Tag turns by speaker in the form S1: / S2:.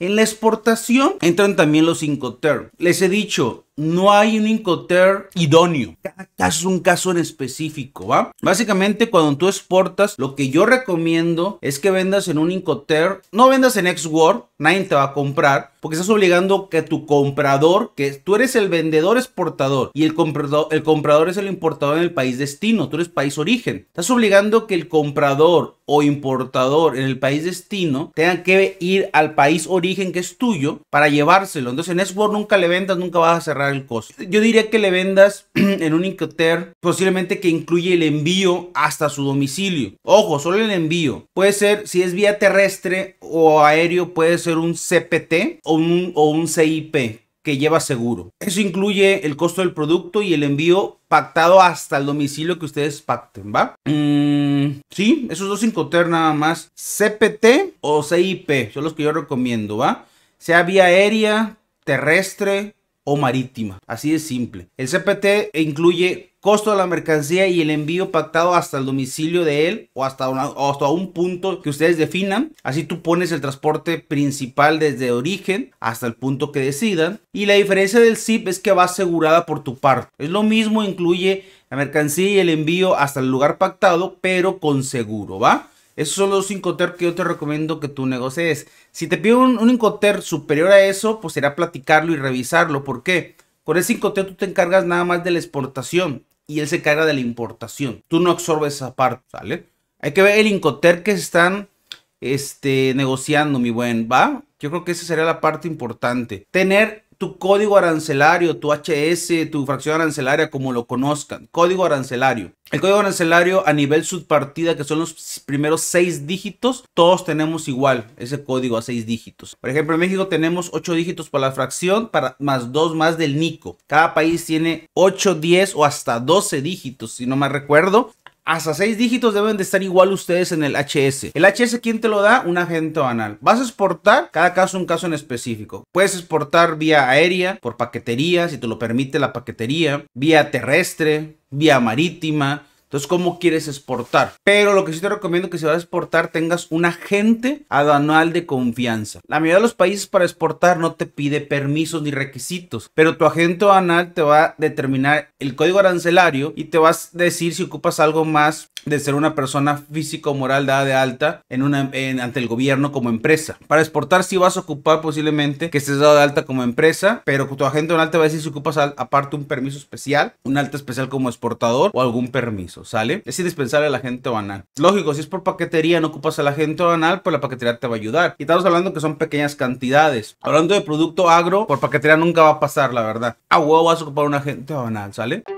S1: En la exportación entran también los Incoterms. Les he dicho, no hay un incoter idóneo. Cada caso es un caso en específico, ¿va? Básicamente, cuando tú exportas, lo que yo recomiendo es que vendas en un incoter No vendas en Xword, nadie te va a comprar. Porque estás obligando que tu comprador, que tú eres el vendedor exportador y el comprador, el comprador es el importador en el país destino, tú eres país origen. Estás obligando que el comprador o importador en el país destino Tenga que ir al país origen que es tuyo para llevárselo. Entonces en Xbox nunca le vendas, nunca vas a cerrar costo. Yo diría que le vendas en un Incoter posiblemente que incluye el envío hasta su domicilio. Ojo, solo el envío. Puede ser, si es vía terrestre o aéreo, puede ser un CPT o un, CIP que lleva seguro. Eso incluye el costo del producto y el envío pactado hasta el domicilio que ustedes pacten, ¿va? Mm, sí, esos dos Incoter nada más. CPT o CIP son los que yo recomiendo, ¿va? Sea vía aérea, terrestre marítima. Así de simple. El CPT incluye costo de la mercancía y el envío pactado hasta el domicilio de él o hasta, un punto que ustedes definan. Así tú pones el transporte principal desde origen hasta el punto que decidan. Y la diferencia del SIP es que va asegurada por tu parte. Es lo mismo, incluye la mercancía y el envío hasta el lugar pactado, pero con seguro, ¿va? Esos son los Incoter que yo te recomiendo que tú negocies. Si te pido un, un superior a eso, pues será platicarlo y revisarlo. ¿Por qué? Con ese Incoter tú te encargas nada más de la exportación y él se encarga de la importación. Tú no absorbes esa parte, ¿sale? Hay que ver el Incoter que están este, negociando, mi buen, ¿va? Yo creo que esa sería la parte importante. Tener tu código arancelario, tu HS, tu fracción arancelaria, como lo conozcan. Código arancelario. El código arancelario a nivel subpartida, que son los primeros seis dígitos, todos tenemos igual ese código a seis dígitos. Por ejemplo, en México tenemos ocho dígitos para la fracción, para más dos más del NICO. Cada país tiene ocho, diez o hasta doce dígitos, si no me recuerdo. Hasta seis dígitos deben de estar igual ustedes en el HS. ¿El HS quién te lo da? Un agente banal. Vas a exportar cada caso un caso en específico. Puedes exportar vía aérea, por paquetería, si te lo permite la paquetería, vía terrestre, vía marítima, entonces, ¿cómo quieres exportar? Pero lo que sí te recomiendo que si vas a exportar tengas un agente aduanal de confianza. La mayoría de los países para exportar no te pide permisos ni requisitos, pero tu agente aduanal te va a determinar el código arancelario y te vas a decir si ocupas algo más de ser una persona físico-moral dada de alta en una, ante el gobierno como empresa. Para exportar si vas a ocupar posiblemente que estés dado de alta como empresa, pero tu agente banal te va a decir si ocupas aparte un permiso especial, un alta especial como exportador o algún permiso, ¿sale? Es indispensable el agente banal. Lógico, si es por paquetería no ocupas al agente banal, pues la paquetería te va a ayudar. Y estamos hablando que son pequeñas cantidades. Hablando de producto agro, por paquetería nunca va a pasar, la verdad. A huevo vas a ocupar un agente banal, ¿sale?